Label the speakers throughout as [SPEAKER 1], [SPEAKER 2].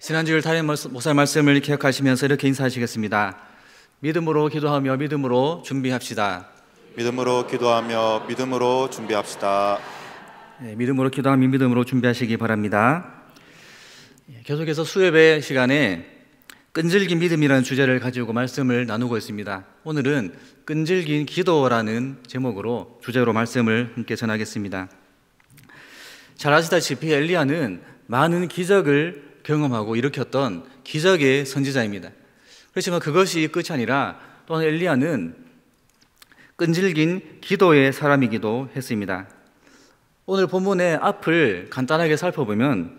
[SPEAKER 1] 지난주일 타임 모사 말씀을 기억하시면서 이렇게 인사하시겠습니다. 믿음으로 기도하며 믿음으로 준비합시다. 믿음으로 기도하며 믿음으로 준비합시다. 네, 믿음으로 기도하며 믿음으로 준비하시기 바랍니다. 예, 계속해서 수예배 시간에 끈질긴 믿음이라는 주제를 가지고 말씀을 나누고 있습니다. 오늘은 끈질긴 기도라는 제목으로 주제로 말씀을 함께 전하겠습니다. 잘 아시다시피 엘리야는 많은 기적을 경험하고 일으켰던 기적의 선지자입니다. 그렇지만 그것이 끝이 아니라 또한 엘리야는 끈질긴 기도의 사람이기도 했습니다. 오늘 본문의 앞을 간단하게 살펴보면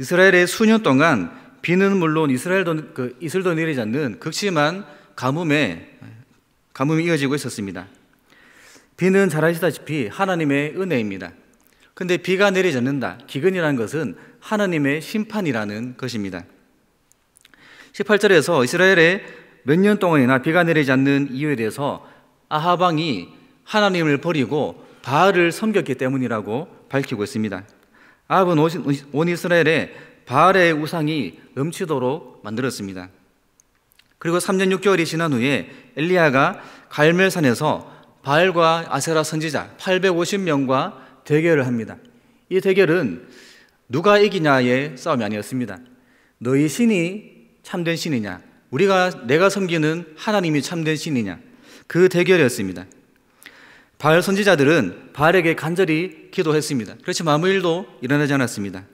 [SPEAKER 1] 이스라엘의 수년 동안 비는 물론 이스라엘도 그 이슬도 내리지 않는 극심한 가뭄에 가뭄이 이어지고 있었습니다. 비는 잘 아시다시피 하나님의 은혜입니다. 근데 비가 내리지 않는다. 기근이라는 것은 하나님의 심판이라는 것입니다. 18절에서 이스라엘에 몇 년 동안이나 비가 내리지 않는 이유에 대해서 아하방이 하나님을 버리고 바알을 섬겼기 때문이라고 밝히고 있습니다. 아합은 온 이스라엘에 바알의 우상이 넘치도록 만들었습니다. 그리고 3년 6개월이 지난 후에 엘리야가 갈멜산에서 바알과 아세라 선지자 850명과 대결을 합니다. 이 대결은 누가 이기냐의 싸움이 아니었습니다. 너희 신이 참된 신이냐? 우리가 내가 섬기는 하나님이 참된 신이냐? 그 대결이었습니다. 바알 선지자들은 바알에게 간절히 기도했습니다. 그렇지만 아무 일도 일어나지 않았습니다.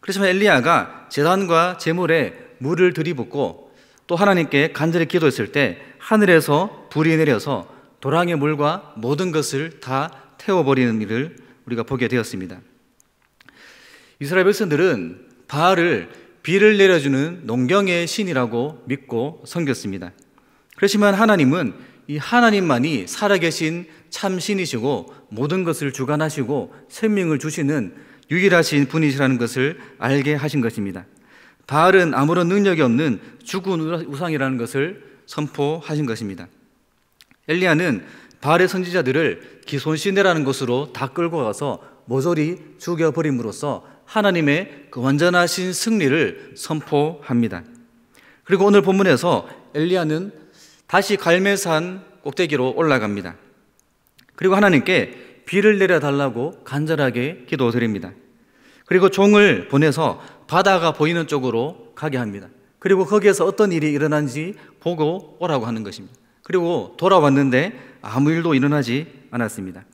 [SPEAKER 1] 그렇지만 엘리야가 재단과 재물에 물을 들이붓고 또 하나님께 간절히 기도했을 때 하늘에서 불이 내려서 도랑의 물과 모든 것을 다 태워버리는 일을 우리가 보게 되었습니다. 이스라엘 백성들은 바알을 비를 내려주는 농경의 신이라고 믿고 섬겼습니다. 그렇지만 하나님은 이 하나님만이 살아계신 참신이시고 모든 것을 주관하시고 생명을 주시는 유일하신 분이시라는 것을 알게 하신 것입니다. 바알은 아무런 능력이 없는 죽은 우상이라는 것을 선포하신 것입니다. 엘리야는 바알의 선지자들을 기손시내라는 곳으로 다 끌고 가서 모조리 죽여버림으로써 하나님의 그 완전하신 승리를 선포합니다. 그리고 오늘 본문에서 엘리야는 다시 갈멜산 꼭대기로 올라갑니다. 그리고 하나님께 비를 내려달라고 간절하게 기도드립니다. 그리고 종을 보내서 바다가 보이는 쪽으로 가게 합니다. 그리고 거기에서 어떤 일이 일어난지 보고 오라고 하는 것입니다. 그리고 돌아왔는데 아무 일도 일어나지 않았습니다.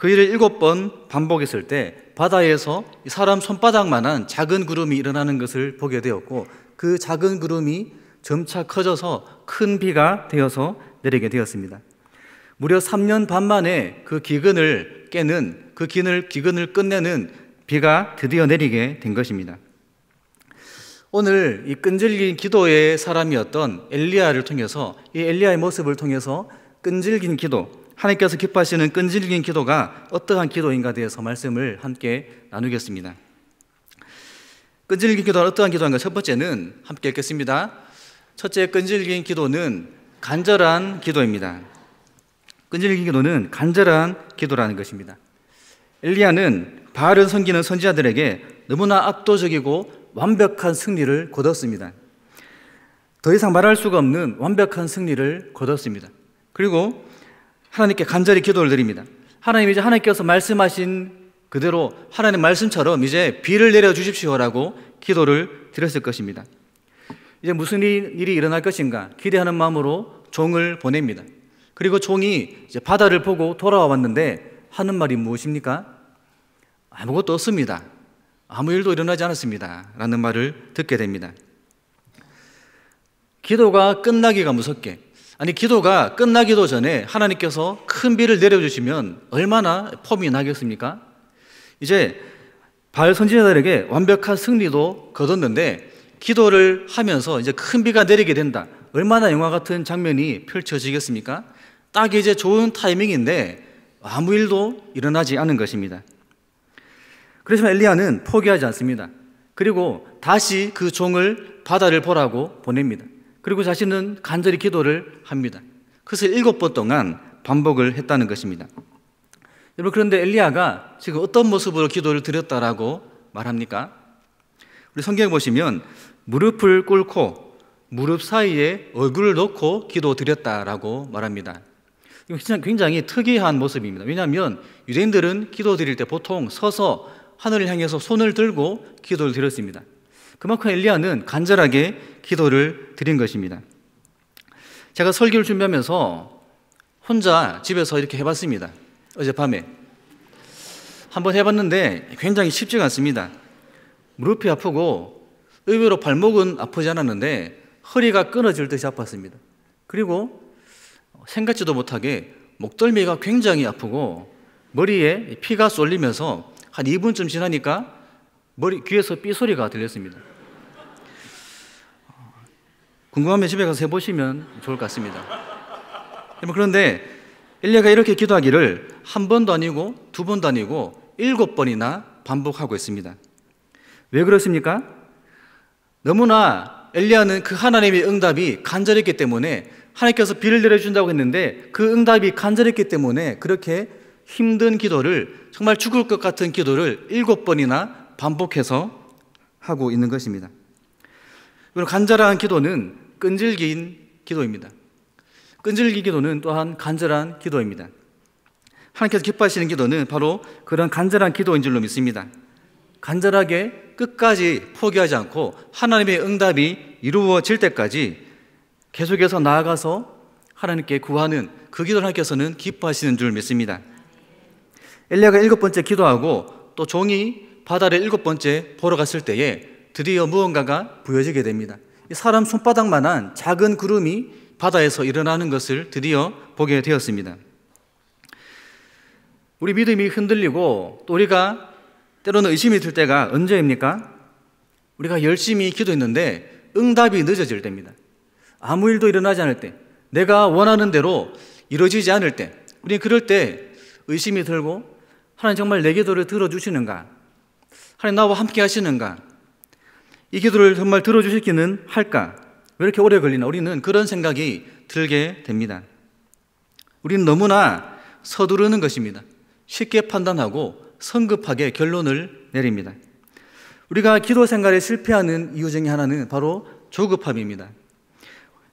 [SPEAKER 1] 그 일을 일곱 번 반복했을 때 바다에서 사람 손바닥만한 작은 구름이 일어나는 것을 보게 되었고 그 작은 구름이 점차 커져서 큰 비가 되어서 내리게 되었습니다. 무려 3년 반 만에 그 기근을 깨는 그 기근을, 기근을 끝내는 비가 드디어 내리게 된 것입니다. 오늘 이 끈질긴 기도의 사람이었던 엘리야를 통해서 이 엘리야의 모습을 통해서 끈질긴 기도, 하나님께서 기뻐하시는 끈질긴 기도가 어떠한 기도인가 대해서 말씀을 함께 나누겠습니다. 끈질긴 기도는 어떠한 기도인가? 첫 번째는 함께 읽겠습니다. 첫째 끈질긴 기도는 간절한 기도입니다. 끈질긴 기도는 간절한 기도라는 것입니다. 엘리야는 바알을 섬기는 선지자들에게 너무나 압도적이고 완벽한 승리를 거뒀습니다. 더 이상 말할 수가 없는 완벽한 승리를 거뒀습니다. 그리고 하나님께 간절히 기도를 드립니다. 하나님 이제 하나님께서 말씀하신 그대로 하나님 말씀처럼 이제 비를 내려 주십시오라고 기도를 드렸을 것입니다. 이제 무슨 일이 일어날 것인가 기대하는 마음으로 종을 보냅니다. 그리고 종이 이제 바다를 보고 돌아와 왔는데 하는 말이 무엇입니까? 아무것도 없습니다. 아무 일도 일어나지 않았습니다. 라는 말을 듣게 됩니다. 기도가 끝나기가 무섭게 아니 기도가 끝나기도 전에 하나님께서 큰 비를 내려주시면 얼마나 폼이 나겠습니까? 이제 바알 선지자들에게 완벽한 승리도 거뒀는데 기도를 하면서 이제 큰 비가 내리게 된다. 얼마나 영화 같은 장면이 펼쳐지겠습니까? 딱 이제 좋은 타이밍인데 아무 일도 일어나지 않은 것입니다. 그렇지만 엘리야는 포기하지 않습니다. 그리고 다시 그 종을 바다를 보라고 보냅니다. 그리고 자신은 간절히 기도를 합니다. 그것을 일곱 번 동안 반복을 했다는 것입니다. 여러분 그런데 엘리야가 지금 어떤 모습으로 기도를 드렸다라고 말합니까? 우리 성경에 보시면 무릎을 꿇고 무릎 사이에 얼굴을 넣고 기도 드렸다라고 말합니다. 굉장히 특이한 모습입니다. 왜냐하면 유대인들은 기도 드릴 때 보통 서서 하늘을 향해서 손을 들고 기도를 드렸습니다. 그만큼 엘리야는 간절하게 기도를 드린 것입니다. 제가 설교를 준비하면서 혼자 집에서 이렇게 해봤습니다. 어젯밤에 한번 해봤는데 굉장히 쉽지가 않습니다. 무릎이 아프고 의외로 발목은 아프지 않았는데 허리가 끊어질 듯이 아팠습니다. 그리고 생각지도 못하게 목덜미가 굉장히 아프고 머리에 피가 쏠리면서 한 2분쯤 지나니까 머리 귀에서 삐 소리가 들렸습니다. 궁금하면 집에 가서 해보시면 좋을 것 같습니다. 뭐 그런데 엘리야가 이렇게 기도하기를 한 번도 아니고 두 번도 아니고 일곱 번이나 반복하고 있습니다. 왜 그렇습니까? 너무나 엘리야는 그 하나님의 응답이 간절했기 때문에 하나님께서 비를 내려준다고 했는데 그 응답이 간절했기 때문에 그렇게 힘든 기도를 정말 죽을 것 같은 기도를 일곱 번이나 반복해서 하고 있는 것입니다. 간절한 기도는 끈질긴 기도입니다. 끈질기 기도는 또한 간절한 기도입니다. 하나님께서 기뻐하시는 기도는 바로 그런 간절한 기도인 줄로 믿습니다. 간절하게 끝까지 포기하지 않고 하나님의 응답이 이루어질 때까지 계속해서 나아가서 하나님께 구하는 그 기도를 하께서는 기뻐하시는 줄 믿습니다. 엘리야가 일곱 번째 기도하고 또 종이 바다를 일곱 번째 보러 갔을 때에 드디어 무언가가 보여지게 됩니다. 사람 손바닥만한 작은 구름이 바다에서 일어나는 것을 드디어 보게 되었습니다. 우리 믿음이 흔들리고 또 우리가 때로는 의심이 들 때가 언제입니까? 우리가 열심히 기도했는데 응답이 늦어질 때입니다. 아무 일도 일어나지 않을 때, 내가 원하는 대로 이루어지지 않을 때, 우리 그럴 때 의심이 들고 하나님 정말 내 기도를 들어주시는가? 하나님 나와 함께 하시는가? 이 기도를 정말 들어주시기는 할까? 왜 이렇게 오래 걸리나? 우리는 그런 생각이 들게 됩니다. 우리는 너무나 서두르는 것입니다. 쉽게 판단하고 성급하게 결론을 내립니다. 우리가 기도 생활에 실패하는 이유 중에 하나는 바로 조급함입니다.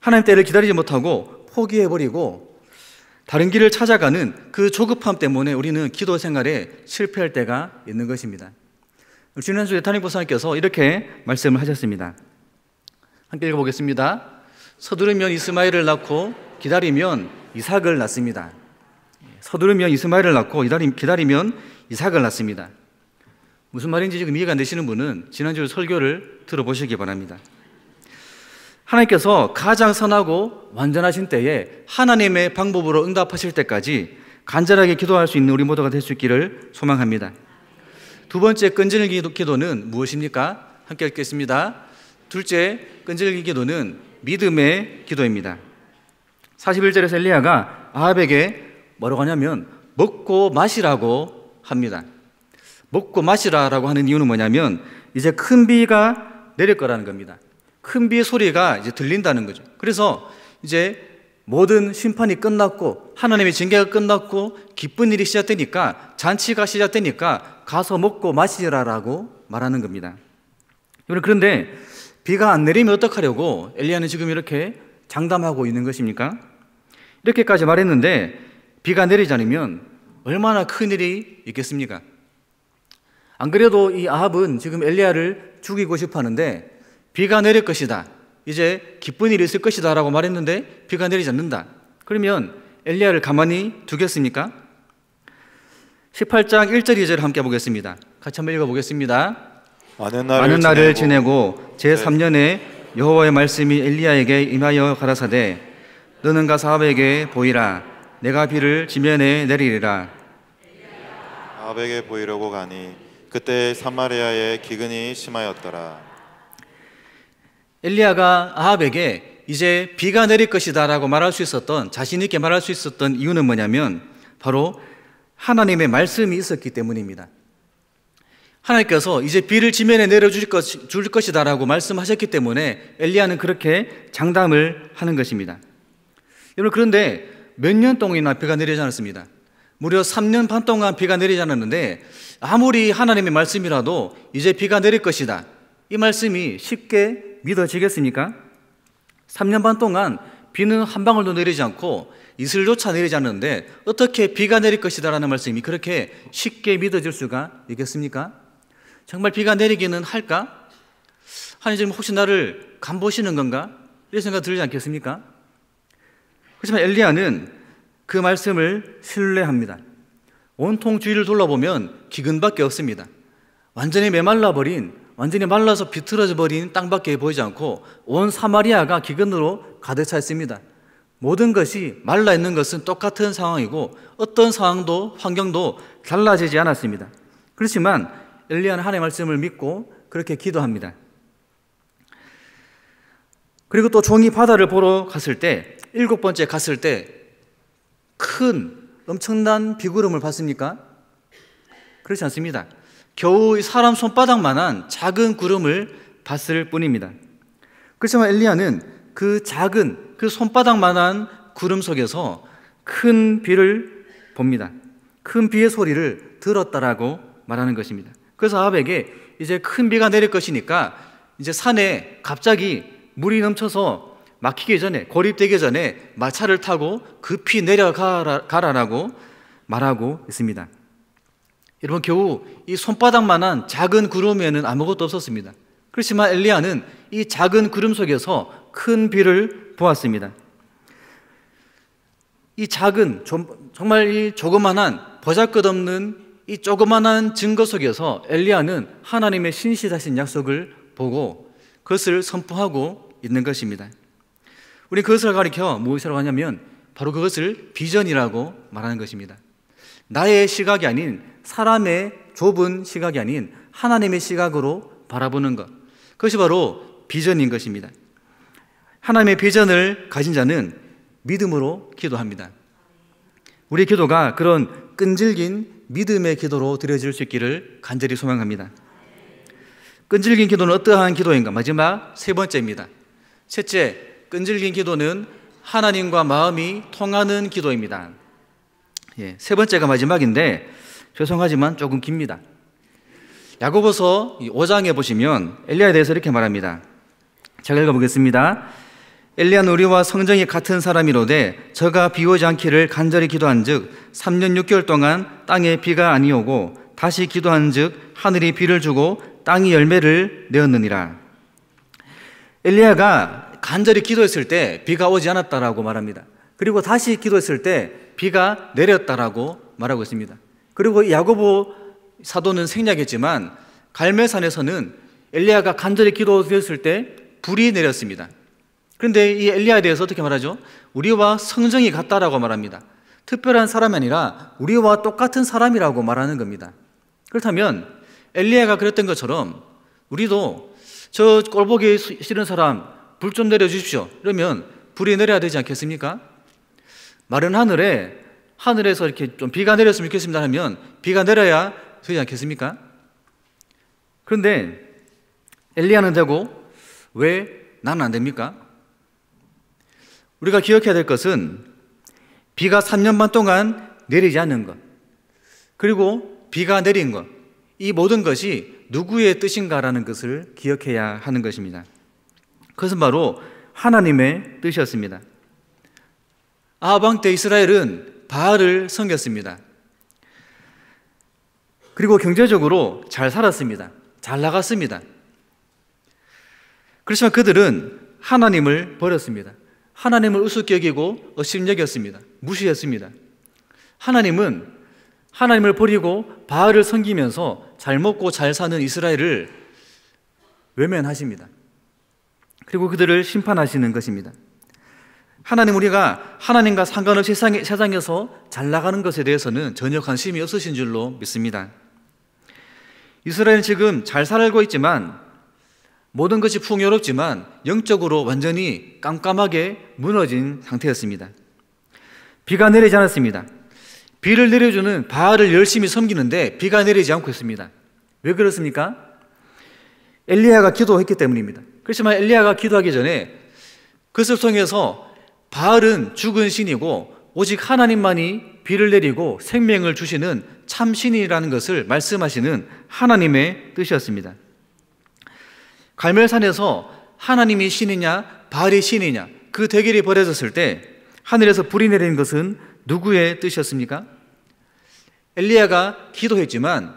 [SPEAKER 1] 하나님 때를 기다리지 못하고 포기해버리고 다른 길을 찾아가는 그 조급함 때문에 우리는 기도 생활에 실패할 때가 있는 것입니다. 지난주에 탄임 보사님께서 이렇게 말씀을 하셨습니다. 함께 읽어보겠습니다. 서두르면 이스마엘을 낳고 기다리면 이삭을 낳습니다. 서두르면 이스마엘을 낳고 기다리면 이삭을 낳습니다. 무슨 말인지 지금 이해가 안 되시는 분은 지난주 설교를 들어보시기 바랍니다. 하나님께서 가장 선하고 완전하신 때에 하나님의 방법으로 응답하실 때까지 간절하게 기도할 수 있는 우리 모두가 될 수 있기를 소망합니다. 두 번째 끈질기 기도는 무엇입니까? 함께 읽겠습니다. 둘째 끈질기 기도는 믿음의 기도입니다. 41절에서 엘리야가 아합에게 뭐라고 하냐면 먹고 마시라고 합니다. 먹고 마시라라고 하는 이유는 뭐냐면 이제 큰 비가 내릴 거라는 겁니다. 큰 비의 소리가 이제 들린다는 거죠. 그래서 이제 모든 심판이 끝났고 하나님의 징계가 끝났고 기쁜 일이 시작되니까 잔치가 시작되니까 가서 먹고 마시라라고 말하는 겁니다. 여러분 그런데 비가 안 내리면 어떡하려고 엘리야는 지금 이렇게 장담하고 있는 것입니까? 이렇게까지 말했는데 비가 내리지 않으면 얼마나 큰 일이 있겠습니까? 안 그래도 이 아합은 지금 엘리야를 죽이고 싶어 하는데 비가 내릴 것이다. 이제 기쁜 일이 있을 것이다 라고 말했는데 비가 내리지 않는다. 그러면 엘리야를 가만히 두겠습니까? 18장 1절 2절 함께 보겠습니다. 같이 한번 읽어보겠습니다. 많은 날을, 많은 날을 지내고, 지내고 제3년에 여호와의 말씀이 엘리야에게 임하여 가라사대 너는 가서 아합에게 보이라 내가 비를 지면에 내리리라 아합에게 보이려고 가니 그때 사마리아에 기근이 심하였더라 엘리야가 아합에게 이제 비가 내릴 것이다라고 말할 수 있었던 자신 있게 말할 수 있었던 이유는 뭐냐면 바로 하나님의 말씀이 있었기 때문입니다. 하나님께서 이제 비를 지면에 내려줄 것, 이다라고 말씀하셨기 때문에 엘리야는 그렇게 장담을 하는 것입니다. 여러분 그런데 몇 년 동안이나 비가 내리지 않았습니다. 무려 3년 반 동안 비가 내리지 않았는데 아무리 하나님의 말씀이라도 이제 비가 내릴 것이다. 이 말씀이 쉽게 믿어지겠습니까? 3년 반 동안 비는 한 방울도 내리지 않고 이슬조차 내리지 않는데 어떻게 비가 내릴 것이다라는 말씀이 그렇게 쉽게 믿어질 수가 있겠습니까? 정말 비가 내리기는 할까? 하나님 혹시 나를 간보시는 건가? 이런 생각 들지 않겠습니까? 그렇지만 엘리야는 그 말씀을 신뢰합니다. 온통 주위를 둘러보면 기근밖에 없습니다. 완전히 메말라 버린 완전히 말라서 비틀어져 버린 땅밖에 보이지 않고 온 사마리아가 기근으로 가득 차 있습니다. 모든 것이 말라 있는 것은 똑같은 상황이고 어떤 상황도 환경도 달라지지 않았습니다. 그렇지만 엘리야는 하나님의 말씀을 믿고 그렇게 기도합니다. 그리고 또 종이 바다를 보러 갔을 때 일곱 번째 갔을 때 큰 엄청난 비구름을 봤습니까? 그렇지 않습니다. 겨우 사람 손바닥만한 작은 구름을 봤을 뿐입니다. 그렇지만 엘리야는 그 작은 그 손바닥만한 구름 속에서 큰 비를 봅니다. 큰 비의 소리를 들었다라고 말하는 것입니다. 그래서 아합에게 이제 큰 비가 내릴 것이니까 이제 산에 갑자기 물이 넘쳐서 막히기 전에 고립되기 전에 마차를 타고 급히 내려가라라고 말하고 있습니다. 여러분 겨우 이 손바닥만한 작은 구름에는 아무것도 없었습니다. 그렇지만 엘리야는 이 작은 구름 속에서 큰 비를 보았습니다. 이 작은 정말 이 조그만한 버잘것없는 이 조그만한 증거 속에서 엘리야는 하나님의 신실하신 약속을 보고 그것을 선포하고 있는 것입니다. 우리 그것을 가리켜 무엇이라고 하냐면 바로 그것을 비전이라고 말하는 것입니다. 나의 시각이 아닌 사람의 좁은 시각이 아닌 하나님의 시각으로 바라보는 것. 그것이 바로 비전인 것입니다. 하나님의 비전을 가진 자는 믿음으로 기도합니다. 우리 기도가 그런 끈질긴 믿음의 기도로 드려질 수 있기를 간절히 소망합니다. 끈질긴 기도는 어떠한 기도인가? 마지막 세 번째입니다. 셋째, 끈질긴 기도는 하나님과 마음이 통하는 기도입니다. 예, 세 번째가 마지막인데 죄송하지만 조금 깁니다. 야고보서 5장에 보시면 엘리야에 대해서 이렇게 말합니다. 제가 읽어보겠습니다. 엘리야는 우리와 성정이 같은 사람이로되 저가 비오지 않기를 간절히 기도한즉 3년 6개월 동안 땅에 비가 아니오고 다시 기도한즉 하늘이 비를 주고 땅이 열매를 내었느니라. 엘리야가 간절히 기도했을 때 비가 오지 않았다라고 말합니다. 그리고 다시 기도했을 때 비가 내렸다라고 말하고 있습니다. 그리고 야고보 사도는 생략했지만 갈멜산에서는 엘리야가 간절히 기도드렸을 때 불이 내렸습니다. 그런데 이 엘리야에 대해서 어떻게 말하죠? 우리와 성정이 같다라고 말합니다. 특별한 사람이 아니라 우리와 똑같은 사람이라고 말하는 겁니다. 그렇다면 엘리야가 그랬던 것처럼 우리도 저 꼴보기 싫은 사람 불 좀 내려 주십시오. 그러면 불이 내려야 되지 않겠습니까? 마른 하늘에 하늘에서 이렇게 좀 비가 내렸으면 좋겠습니다 하면 비가 내려야 되지 않겠습니까? 그런데 엘리야는 되고 왜 나는 안 됩니까? 우리가 기억해야 될 것은 비가 3년 반 동안 내리지 않는 것 그리고 비가 내린 것 이 모든 것이 누구의 뜻인가라는 것을 기억해야 하는 것입니다. 그것은 바로 하나님의 뜻이었습니다. 아방 때 이스라엘은 바알을 섬겼습니다. 그리고 경제적으로 잘 살았습니다. 잘 나갔습니다. 그렇지만 그들은 하나님을 버렸습니다. 하나님을 우습게 여기고 어심여겼습니다. 무시했습니다. 하나님은 하나님을 버리고 바알을 섬기면서 잘 먹고 잘 사는 이스라엘을 외면하십니다. 그리고 그들을 심판하시는 것입니다. 하나님 우리가 하나님과 상관없이 세상에, 세상에서 잘 나가는 것에 대해서는 전혀 관심이 없으신 줄로 믿습니다. 이스라엘 지금 잘 살고 있지만 모든 것이 풍요롭지만 영적으로 완전히 깜깜하게 무너진 상태였습니다. 비가 내리지 않았습니다. 비를 내려주는 바알을 열심히 섬기는데 비가 내리지 않고 있습니다. 왜 그렇습니까? 엘리야가 기도했기 때문입니다. 그렇지만 엘리야가 기도하기 전에 그것을 통해서 바알은 죽은 신이고 오직 하나님만이 비를 내리고 생명을 주시는 참 신이라는 것을 말씀하시는 하나님의 뜻이었습니다. 갈멜산에서 하나님이 신이냐 바알이 신이냐 그 대결이 벌어졌을 때 하늘에서 불이 내린 것은 누구의 뜻이었습니까? 엘리야가 기도했지만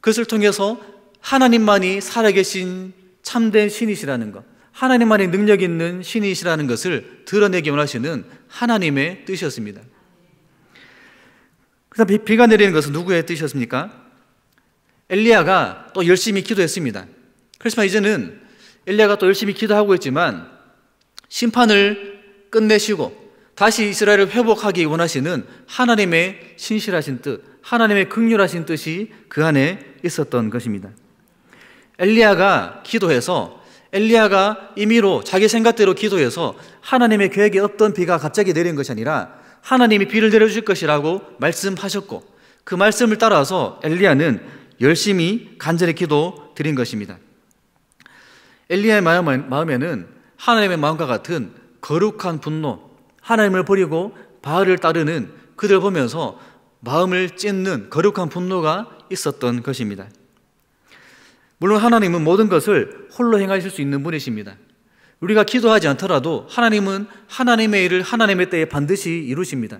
[SPEAKER 1] 그것을 통해서 하나님만이 살아계신 참된 신이시라는 것, 하나님만의 능력 있는 신이시라는 것을 드러내기 원하시는 하나님의 뜻이었습니다. 그래서 비가 내리는 것은 누구의 뜻이었습니까? 엘리야가 또 열심히 기도했습니다. 그렇지만 이제는 엘리야가 또 열심히 기도하고 있지만 심판을 끝내시고 다시 이스라엘을 회복하기 원하시는 하나님의 신실하신 뜻, 하나님의 극률하신 뜻이 그 안에 있었던 것입니다. 엘리야가 기도해서 엘리야가 임의로 자기 생각대로 기도해서 하나님의 계획에 없던 비가 갑자기 내린 것이 아니라 하나님이 비를 내려주실 것이라고 말씀하셨고 그 말씀을 따라서 엘리야는 열심히 간절히 기도 드린 것입니다. 엘리야의 마음에는 하나님의 마음과 같은 거룩한 분노, 하나님을 버리고 바알을 따르는 그들 보면서 마음을 찢는 거룩한 분노가 있었던 것입니다. 물론 하나님은 모든 것을 홀로 행하실 수 있는 분이십니다. 우리가 기도하지 않더라도 하나님은 하나님의 일을 하나님의 때에 반드시 이루십니다.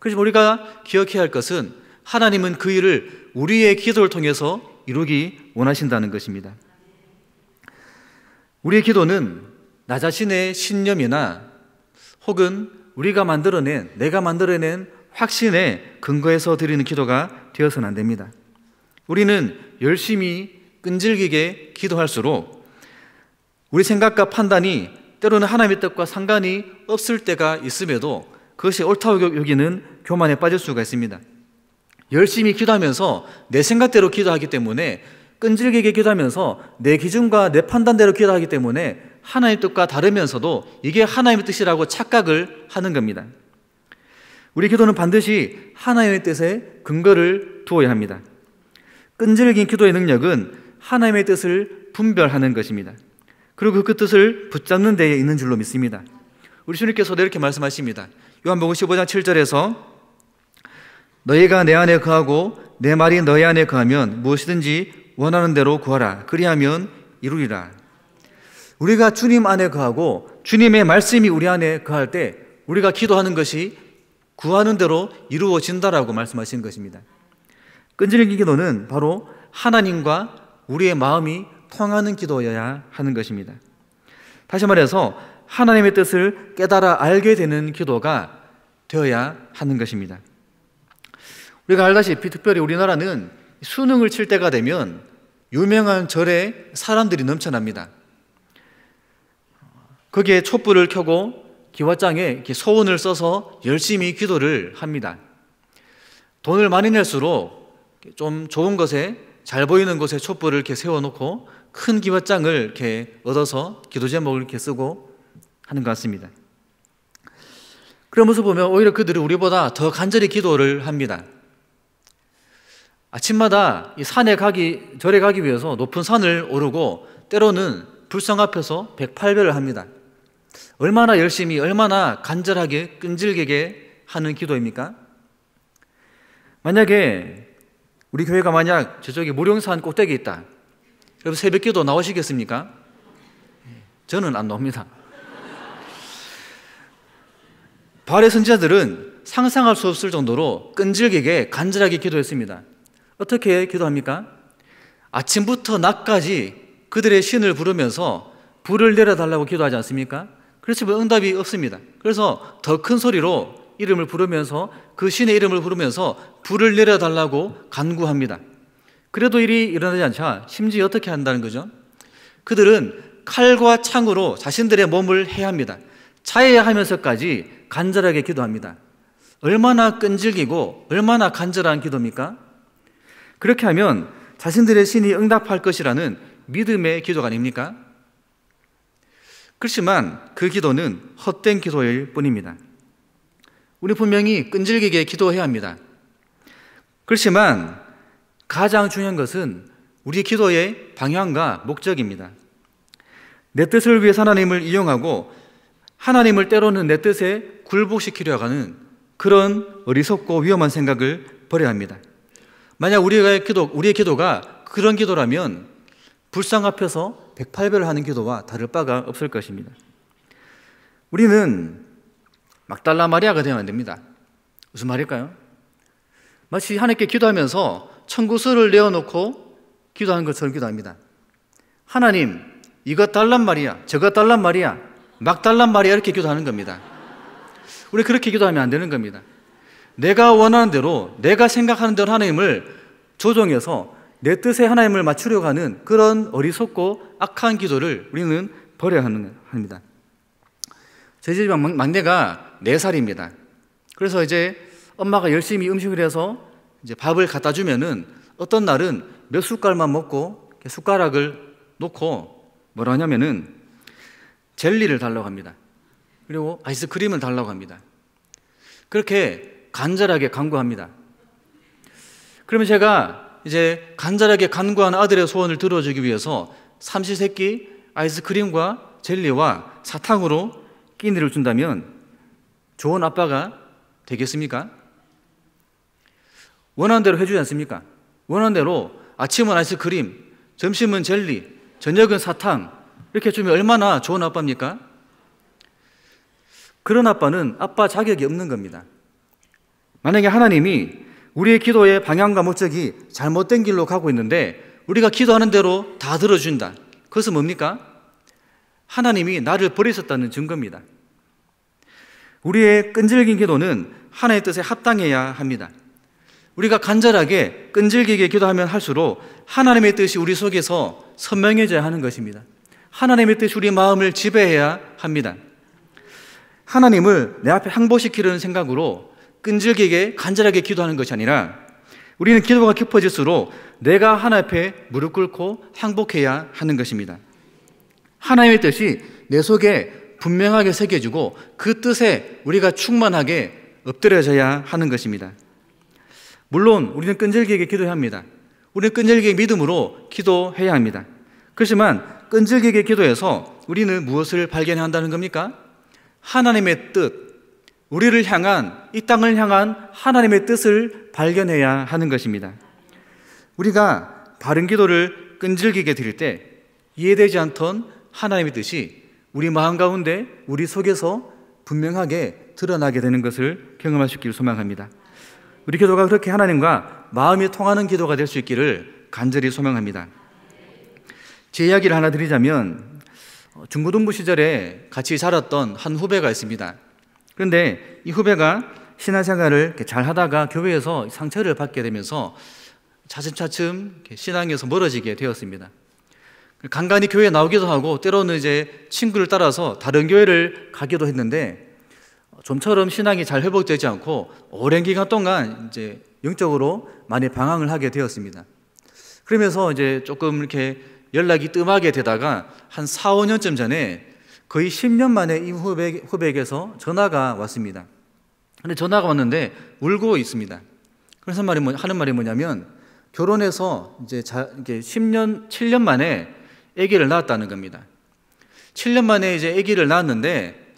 [SPEAKER 1] 그래서 우리가 기억해야 할 것은 하나님은 그 일을 우리의 기도를 통해서 이루기 원하신다는 것입니다. 우리의 기도는 나 자신의 신념이나 혹은 우리가 만들어낸, 내가 만들어낸 확신에 근거해서 드리는 기도가 되어서는 안 됩니다. 우리는 열심히 끈질기게 기도할수록 우리 생각과 판단이 때로는 하나님의 뜻과 상관이 없을 때가 있음에도 그것이 옳다고 여기는 교만에 빠질 수가 있습니다. 열심히 기도하면서 내 생각대로 기도하기 때문에 끈질기게 기도하면서 내 기준과 내 판단대로 기도하기 때문에 하나님의 뜻과 다르면서도 이게 하나님의 뜻이라고 착각을 하는 겁니다. 우리 기도는 반드시 하나님의 뜻에 근거를 두어야 합니다. 끈질긴 기도의 능력은 하나님의 뜻을 분별하는 것입니다. 그리고 그 뜻을 붙잡는 데에 있는 줄로 믿습니다. 우리 주님께서도 이렇게 말씀하십니다. 요한복음 15장 7절에서 너희가 내 안에 거하고 내 말이 너희 안에 거하면 무엇이든지 원하는 대로 구하라. 그리하면 이루리라. 우리가 주님 안에 거하고 주님의 말씀이 우리 안에 거할 때 우리가 기도하는 것이 구하는 대로 이루어진다라고 말씀하시 것입니다. 끈질긴 기도는 바로 하나님과 우리의 마음이 통하는 기도여야 하는 것입니다. 다시 말해서 하나님의 뜻을 깨달아 알게 되는 기도가 되어야 하는 것입니다. 우리가 알다시피 특별히 우리나라는 수능을 칠 때가 되면 유명한 절에 사람들이 넘쳐납니다. 거기에 촛불을 켜고 기와장에 소원을 써서 열심히 기도를 합니다. 돈을 많이 낼수록 좀 좋은 것에 잘 보이는 곳에 촛불을 이렇게 세워놓고 큰 기와장을 이렇게 얻어서 기도 제목을 이렇게 쓰고 하는 것 같습니다. 그런 모습 보면 오히려 그들이 우리보다 더 간절히 기도를 합니다. 아침마다 이 산에 가기, 절에 가기 위해서 높은 산을 오르고 때로는 불상 앞에서 108배를 합니다. 얼마나 열심히, 얼마나 간절하게, 끈질기게 하는 기도입니까? 만약에 우리 교회가 만약 저쪽에 무령산 꼭대기에 있다. 여러 새벽 기도 나오시겠습니까? 저는 안 나옵니다. 바알의 선지자들은 상상할 수 없을 정도로 끈질기게 간절하게 기도했습니다. 어떻게 기도합니까? 아침부터 낮까지 그들의 신을 부르면서 불을 내려달라고 기도하지 않습니까? 그렇지만 응답이 없습니다. 그래서 더 큰 소리로 이름을 부르면서 그 신의 이름을 부르면서 불을 내려달라고 간구합니다. 그래도 일이 일어나지 않자 심지어 어떻게 한다는 거죠? 그들은 칼과 창으로 자신들의 몸을 해합니다. 자해하면서까지 간절하게 기도합니다. 얼마나 끈질기고 얼마나 간절한 기도입니까? 그렇게 하면 자신들의 신이 응답할 것이라는 믿음의 기도가 아닙니까? 그렇지만 그 기도는 헛된 기도일 뿐입니다. 우리 분명히 끈질기게 기도해야 합니다. 그렇지만 가장 중요한 것은 우리 기도의 방향과 목적입니다. 내 뜻을 위해 하나님을 이용하고 하나님을 때로는 내 뜻에 굴복시키려 하는 그런 어리석고 위험한 생각을 버려야 합니다. 만약 우리의 기도, 우리의 기도가 그런 기도라면 불상 앞에서 108배를 하는 기도와 다를 바가 없을 것입니다. 우리는 막달라 마리아가 되면 안 됩니다. 무슨 말일까요? 마치 하나님께 기도하면서 청구서를 내어놓고 기도하는 것처럼 기도합니다. 하나님, 이것 달란 말이야, 저것 달란 말이야, 막 달란 말이야 이렇게 기도하는 겁니다. 우리 그렇게 기도하면 안 되는 겁니다. 내가 원하는 대로, 내가 생각하는 대로 하나님을 조정해서 내 뜻에 하나님을 맞추려고 하는 그런 어리석고 악한 기도를 우리는 버려야 합니다. 저희 집 막내가 4살입니다. 그래서 이제 엄마가 열심히 음식을 해서 이제 밥을 갖다 주면은 어떤 날은 몇 숟갈만 먹고 숟가락을 놓고 뭐라 하냐면은 젤리를 달라고 합니다. 그리고 아이스크림을 달라고 합니다. 그렇게 간절하게 간구합니다. 그러면 제가 이제 간절하게 간구하는 아들의 소원을 들어주기 위해서 삼시세끼 아이스크림과 젤리와 사탕으로 끼니를 준다면 좋은 아빠가 되겠습니까? 원하는 대로 해주지 않습니까? 원하는 대로 아침은 아이스크림, 점심은 젤리, 저녁은 사탕 이렇게 주면 얼마나 좋은 아빠입니까? 그런 아빠는 아빠 자격이 없는 겁니다. 만약에 하나님이 우리의 기도의 방향과 목적이 잘못된 길로 가고 있는데 우리가 기도하는 대로 다 들어준다. 그것은 뭡니까? 하나님이 나를 버리셨다는 증거입니다. 우리의 끈질긴 기도는 하나의 뜻에 합당해야 합니다. 우리가 간절하게 끈질기게 기도하면 할수록 하나님의 뜻이 우리 속에서 선명해져야 하는 것입니다. 하나님의 뜻이 우리 마음을 지배해야 합니다. 하나님을 내 앞에 항보시키려는 생각으로 끈질기게 간절하게 기도하는 것이 아니라 우리는 기도가 깊어질수록 내가 하나님 앞에 무릎 꿇고 항복해야 하는 것입니다. 하나님의 뜻이 내 속에 분명하게 새겨주고 그 뜻에 우리가 충만하게 엎드려져야 하는 것입니다. 물론 우리는 끈질기게 기도합니다. 우리는 끈질기게 믿음으로 기도해야 합니다. 그렇지만 끈질기게 기도해서 우리는 무엇을 발견해야 한다는 겁니까? 하나님의 뜻, 우리를 향한 이 땅을 향한 하나님의 뜻을 발견해야 하는 것입니다. 우리가 바른 기도를 끈질기게 드릴 때 이해되지 않던 하나님의 뜻이 우리 마음 가운데 우리 속에서 분명하게 드러나게 되는 것을 경험하시기 소망합니다. 우리 기도가 그렇게 하나님과 마음이 통하는 기도가 될 수 있기를 간절히 소망합니다. 제 이야기를 하나 드리자면 어, 중고등부 시절에 같이 자랐던 한 후배가 있습니다. 그런데 이 후배가 신앙생활을 잘 하다가 교회에서 상처를 받게 되면서 차츰차츰 신앙에서 멀어지게 되었습니다. 간간히 교회에 나오기도 하고 때로는 이제 친구를 따라서 다른 교회를 가기도 했는데 좀처럼 신앙이 잘 회복되지 않고 오랜 기간 동안 이제 영적으로 많이 방황을 하게 되었습니다. 그러면서 이제 조금 이렇게 연락이 뜸하게 되다가 한 4, 5년쯤 전에 거의 10년 만에 이 후배, 후배에게서 전화가 왔습니다. 근데 전화가 왔는데 울고 있습니다. 그래서 말이 뭐, 하는 말이 뭐냐면 결혼해서 이제 자, 이게 10년, 7년 만에 아기를 낳았다는 겁니다. 7년 만에 이제 아기를 낳았는데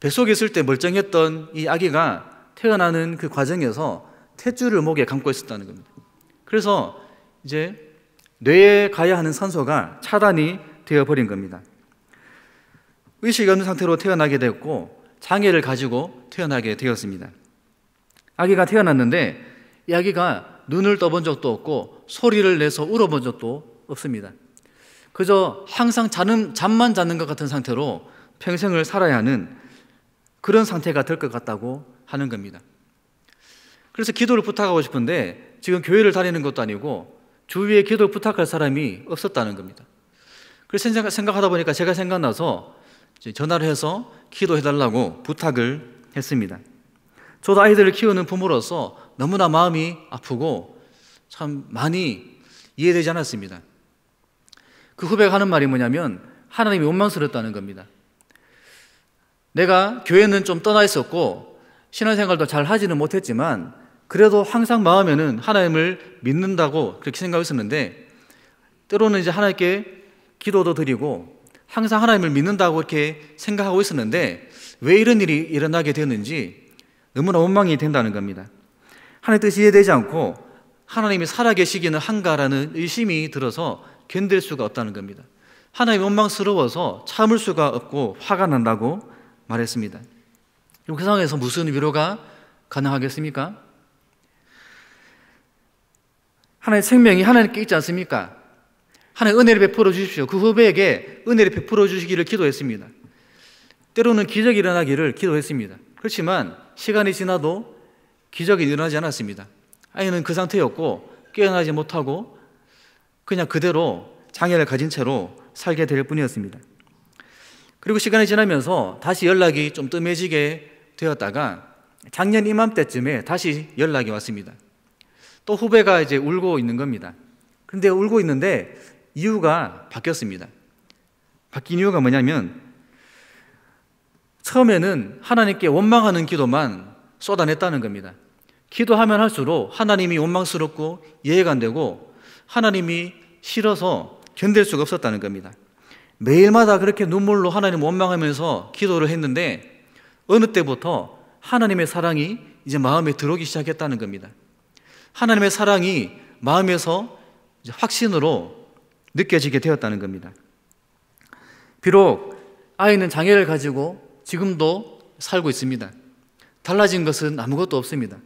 [SPEAKER 1] 뱃속에 있을 때 멀쩡했던 이 아기가 태어나는 그 과정에서 탯줄을 목에 감고 있었다는 겁니다. 그래서 이제 뇌에 가야 하는 산소가 차단이 되어버린 겁니다. 의식이 없는 상태로 태어나게 되었고 장애를 가지고 태어나게 되었습니다. 아기가 태어났는데 이 아기가 눈을 떠본 적도 없고 소리를 내서 울어본 적도 없습니다. 그저 항상 자는, 잠만 자는 것 같은 상태로 평생을 살아야 하는 그런 상태가 될 것 같다고 하는 겁니다. 그래서 기도를 부탁하고 싶은데 지금 교회를 다니는 것도 아니고 주위에 기도를 부탁할 사람이 없었다는 겁니다. 그래서 생각하다 보니까 제가 생각나서 전화를 해서 기도해달라고 부탁을 했습니다. 저도 아이들을 키우는 부모로서 너무나 마음이 아프고 참 많이 이해되지 않았습니다. 그 후배가 하는 말이 뭐냐면 하나님이 원망스럽다는 겁니다. 내가 교회는 좀 떠나 있었고 신앙생활도 잘 하지는 못했지만 그래도 항상 마음에는 하나님을 믿는다고 그렇게 생각했었는데 때로는 이제 하나님께 기도도 드리고 항상 하나님을 믿는다고 이렇게 생각하고 있었는데 왜 이런 일이 일어나게 되었는지 너무나 원망이 된다는 겁니다. 하나님 뜻이 이해되지 않고 하나님이 살아계시기는 한가라는 의심이 들어서 견딜 수가 없다는 겁니다. 하나님 원망스러워서 참을 수가 없고 화가 난다고 말했습니다. 그 상황에서 무슨 위로가 가능하겠습니까? 하나의 생명이 하나님께 있지 않습니까? 하나의 은혜를 베풀어 주십시오. 그 후배에게 은혜를 베풀어 주시기를 기도했습니다. 때로는 기적이 일어나기를 기도했습니다. 그렇지만 시간이 지나도 기적이 일어나지 않았습니다. 아이는 그 상태였고 깨어나지 못하고 그냥 그대로 장애를 가진 채로 살게 될 뿐이었습니다. 그리고 시간이 지나면서 다시 연락이 좀 뜸해지게 되었다가 작년 이맘때쯤에 다시 연락이 왔습니다. 또 후배가 이제 울고 있는 겁니다. 그런데 울고 있는데 이유가 바뀌었습니다. 바뀐 이유가 뭐냐면 처음에는 하나님께 원망하는 기도만 쏟아냈다는 겁니다. 기도하면 할수록 하나님이 원망스럽고 이해가 안 되고 하나님이 싫어서 견딜 수가 없었다는 겁니다. 매일마다 그렇게 눈물로 하나님 원망하면서 기도를 했는데 어느 때부터 하나님의 사랑이 이제 마음에 들어오기 시작했다는 겁니다. 하나님의 사랑이 마음에서 확신으로 느껴지게 되었다는 겁니다. 비록 아이는 장애를 가지고 지금도 살고 있습니다. 달라진 것은 아무것도 없습니다.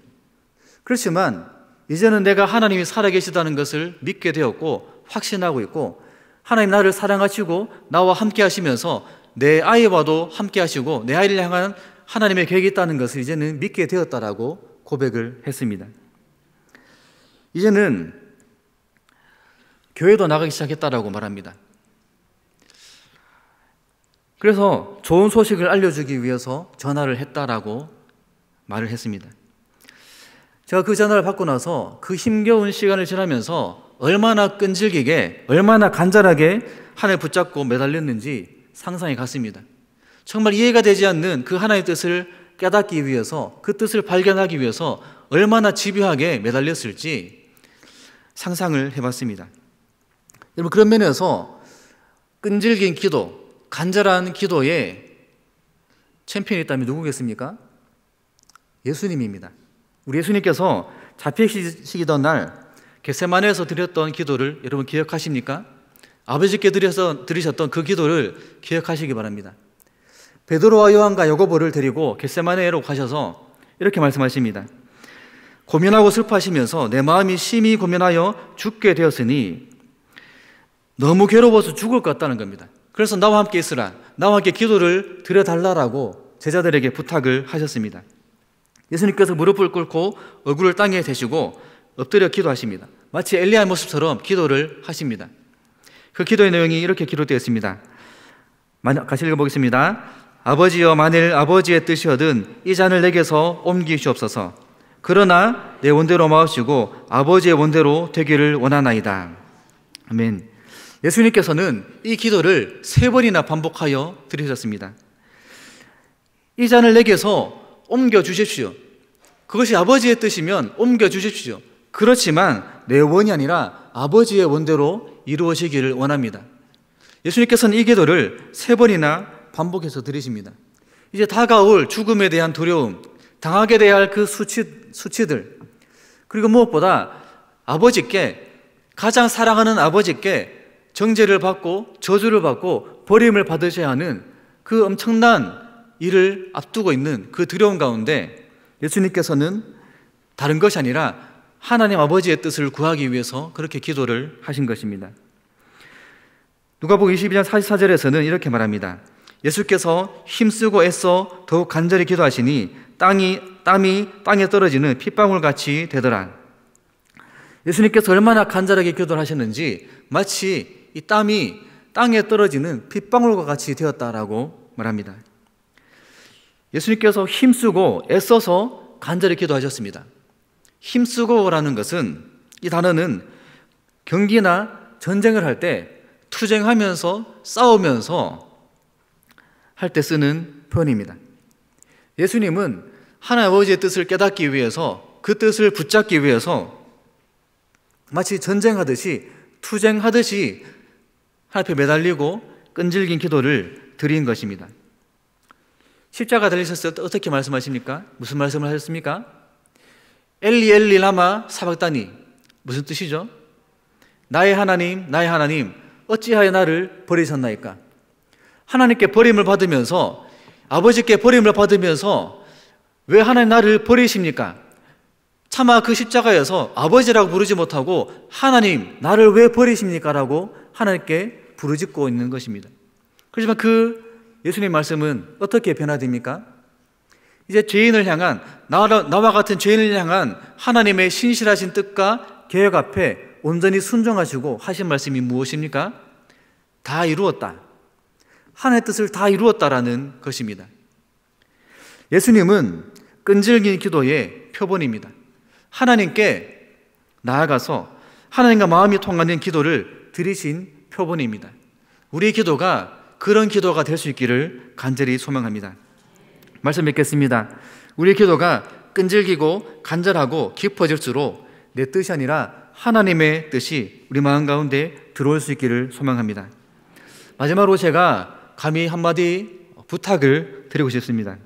[SPEAKER 1] 그렇지만 이제는 내가 하나님이 살아계시다는 것을 믿게 되었고 확신하고 있고 하나님 나를 사랑하시고 나와 함께 하시면서 내 아이와도 함께 하시고 내 아이를 향한 하나님의 계획이 있다는 것을 이제는 믿게 되었다라고 고백을 했습니다. 이제는 교회도 나가기 시작했다라고 말합니다. 그래서 좋은 소식을 알려주기 위해서 전화를 했다라고 말을 했습니다. 제가 그 전화를 받고 나서 그 힘겨운 시간을 지나면서 얼마나 끈질기게, 얼마나 간절하게 하늘 붙잡고 매달렸는지 상상이 갔습니다. 정말 이해가 되지 않는 그 하나의 뜻을 깨닫기 위해서, 그 뜻을 발견하기 위해서 얼마나 집요하게 매달렸을지 상상을 해봤습니다. 여러분, 그런 면에서 끈질긴 기도, 간절한 기도에 챔피언이 있다면 누구겠습니까? 예수님입니다. 우리 예수님께서 잡히시던 날 겟세만에서 드렸던 기도를 여러분 기억하십니까? 아버지께 드려서 드리셨던 그 기도를 기억하시기 바랍니다. 베드로와 요한과 야고보를 데리고 겟세만에로 가셔서 이렇게 말씀하십니다. 고민하고 슬퍼하시면서 내 마음이 심히 고민하여 죽게 되었으니 너무 괴로워서 죽을 것 같다는 겁니다. 그래서 나와 함께 있으라, 나와 함께 기도를 드려달라라고 제자들에게 부탁을 하셨습니다. 예수님께서 무릎을 꿇고 얼굴을 땅에 대시고 엎드려 기도하십니다. 마치 엘리야의 모습처럼 기도를 하십니다. 그 기도의 내용이 이렇게 기록되어 있습니다. 같이 읽어보겠습니다. 아버지여 만일 아버지의 뜻이어든 이 잔을 내게서 옮기시옵소서. 그러나 내 원대로 마옵시고 아버지의 원대로 되기를 원하나이다. 아멘. 예수님께서는 이 기도를 세 번이나 반복하여 드리셨습니다. 이 잔을 내게서 옮겨 주십시오. 그것이 아버지의 뜻이면 옮겨 주십시오. 그렇지만 내 원이 아니라 아버지의 원대로 이루어지기를 원합니다. 예수님께서는 이 기도를 세 번이나 반복해서 드리십니다. 이제 다가올 죽음에 대한 두려움, 당하게 돼야 할 그 수치, 수치들, 그리고 무엇보다 아버지께 가장 사랑하는 아버지께 정죄를 받고 저주를 받고 버림을 받으셔야 하는 그 엄청난 일을 앞두고 있는 그 두려움 가운데 예수님께서는 다른 것이 아니라 하나님 아버지의 뜻을 구하기 위해서 그렇게 기도를 하신 것입니다. 누가복음 22장 44절에서는 이렇게 말합니다. 예수께서 힘쓰고 애써 더욱 간절히 기도하시니 땅이 땀이 땅에 떨어지는 핏방울 같이 되더라. 예수님께서 얼마나 간절하게 기도를 하셨는지 마치 이 땀이 땅에 떨어지는 핏방울과 같이 되었다라고 말합니다. 예수님께서 힘쓰고 애써서 간절히 기도하셨습니다. 힘쓰고라는 것은 이 단어는 경기나 전쟁을 할 때 투쟁하면서 싸우면서 할 때 쓰는 표현입니다. 예수님은 하나님 아버지의 뜻을 깨닫기 위해서 그 뜻을 붙잡기 위해서 마치 전쟁하듯이 투쟁하듯이 하에 매달리고 끈질긴 기도를 드린 것입니다. 십자가 달리셨을 때 어떻게 말씀하십니까? 무슨 말씀을 하셨습니까? 엘리 엘리 라마 사박다니 무슨 뜻이죠? 나의 하나님 나의 하나님 어찌하여 나를 버리셨나이까? 하나님께 버림을 받으면서 아버지께 버림을 받으면서 왜 하나님 나를 버리십니까? 차마 그 십자가에서 아버지라고 부르지 못하고 하나님 나를 왜 버리십니까? 라고 하나님께 부르짖고 있는 것입니다. 그렇지만 그 예수님 말씀은 어떻게 변화됩니까? 이제 죄인을 향한 나와 같은 죄인을 향한 하나님의 신실하신 뜻과 계획 앞에 온전히 순종하시고 하신 말씀이 무엇입니까? 다 이루었다. 하나의 뜻을 다 이루었다라는 것입니다. 예수님은 끈질긴 기도의 표본입니다. 하나님께 나아가서 하나님과 마음이 통하는 기도를 드리신 표본입니다. 우리의 기도가 그런 기도가 될 수 있기를 간절히 소망합니다. 말씀 맺겠습니다. 우리의 기도가 끈질기고 간절하고 깊어질수록 내 뜻이 아니라 하나님의 뜻이 우리 마음 가운데 들어올 수 있기를 소망합니다. 마지막으로 제가 감히 한마디 부탁을 드리고 싶습니다.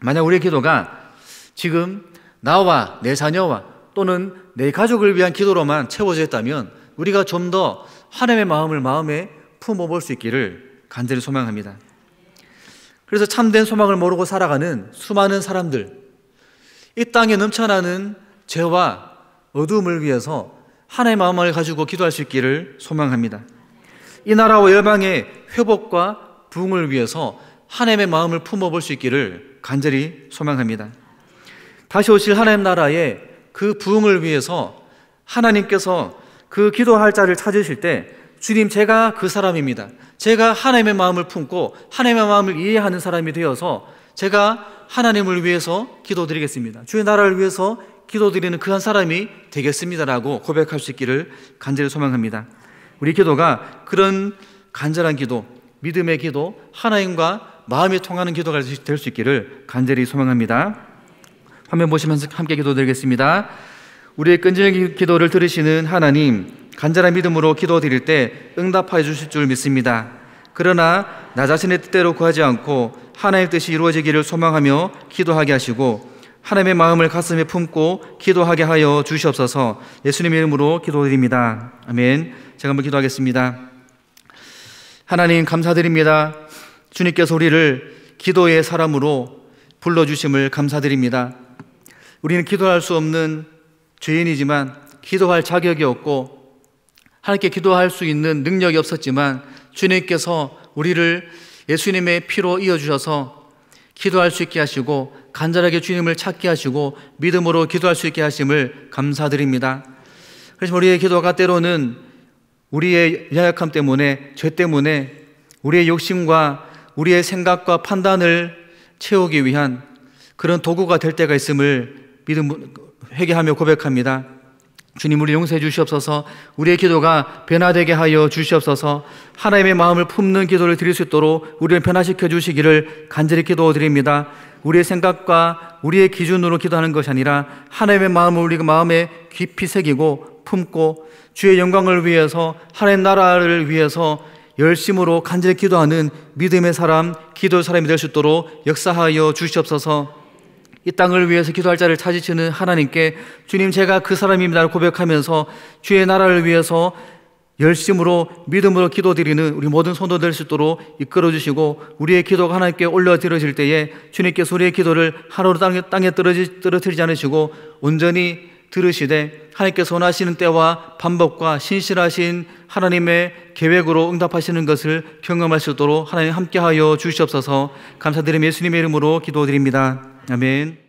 [SPEAKER 1] 만약 우리의 기도가 지금 나와 내 자녀와 또는 내 가족을 위한 기도로만 채워져 있다면 우리가 좀 더 하나님의 마음을 마음에 품어볼 수 있기를 간절히 소망합니다. 그래서 참된 소망을 모르고 살아가는 수많은 사람들, 이 땅에 넘쳐나는 죄와 어두움을 위해서 하나의 마음을 가지고 기도할 수 있기를 소망합니다. 이 나라와 열방의 회복과 부흥을 위해서 하나님의 마음을 품어볼 수 있기를 간절히 소망합니다. 다시 오실 하나님 나라의 그 부흥을 위해서 하나님께서 그 기도할 자를 찾으실 때 주님 제가 그 사람입니다. 제가 하나님의 마음을 품고 하나님의 마음을 이해하는 사람이 되어서 제가 하나님을 위해서 기도드리겠습니다. 주의 나라를 위해서 기도드리는 그 한 사람이 되겠습니다라고 고백할 수 있기를 간절히 소망합니다. 우리 기도가 그런 간절한 기도, 믿음의 기도, 하나님과 마음이 통하는 기도가 될 수 있기를 간절히 소망합니다. 화면 보시면서 함께 기도드리겠습니다. 우리의 끈질 기도를 들으시는 하나님, 간절한 믿음으로 기도드릴 때 응답하여 주실 줄 믿습니다. 그러나 나 자신의 뜻대로 구하지 않고 하나님의 뜻이 이루어지기를 소망하며 기도하게 하시고 하나님의 마음을 가슴에 품고 기도하게 하여 주시옵소서. 예수님의 이름으로 기도드립니다. 아멘. 제가 한번 기도하겠습니다. 하나님 감사드립니다. 주님께서 우리를 기도의 사람으로 불러 주심을 감사드립니다. 우리는 기도할 수 없는 죄인이지만 기도할 자격이 없고 하나님께 기도할 수 있는 능력이 없었지만 주님께서 우리를 예수님의 피로 이어주셔서 기도할 수 있게 하시고 간절하게 주님을 찾게 하시고 믿음으로 기도할 수 있게 하심을 감사드립니다. 그래서 우리의 기도가 때로는 우리의 연약함 때문에 죄 때문에 우리의 욕심과 우리의 생각과 판단을 채우기 위한 그런 도구가 될 때가 있음을 믿음 회개하며 고백합니다. 주님 우리 용서해 주시옵소서 우리의 기도가 변화되게 하여 주시옵소서 하나님의 마음을 품는 기도를 드릴 수 있도록 우리를 변화시켜 주시기를 간절히 기도드립니다 우리의 생각과 우리의 기준으로 기도하는 것이 아니라 하나님의 마음을 우리 마음에 깊이 새기고 품고 주의 영광을 위해서 하나님 나라를 위해서 열심으로 간절히 기도하는 믿음의 사람 기도의 사람이 될 수 있도록 역사하여 주시옵소서 이 땅을 위해서 기도할 자를 찾으시는 하나님께 주님 제가 그 사람입니다를 고백하면서 주의 나라를 위해서 열심으로 믿음으로 기도드리는 우리 모든 손도 될 수 있도록 이끌어 주시고 우리의 기도가 하나님께 올려 드려질 때에 주님께서 우리의 기도를 하루로 땅에, 땅에 떨어지, 뜨리지 않으시고 온전히 들으시되 하나님께서 원하시는 때와 반복과 신실하신 하나님의 계획으로 응답하시는 것을 경험할 수 있도록 하나님 함께하여 주시옵소서 감사드리며 예수님의 이름으로 기도드립니다. 아멘.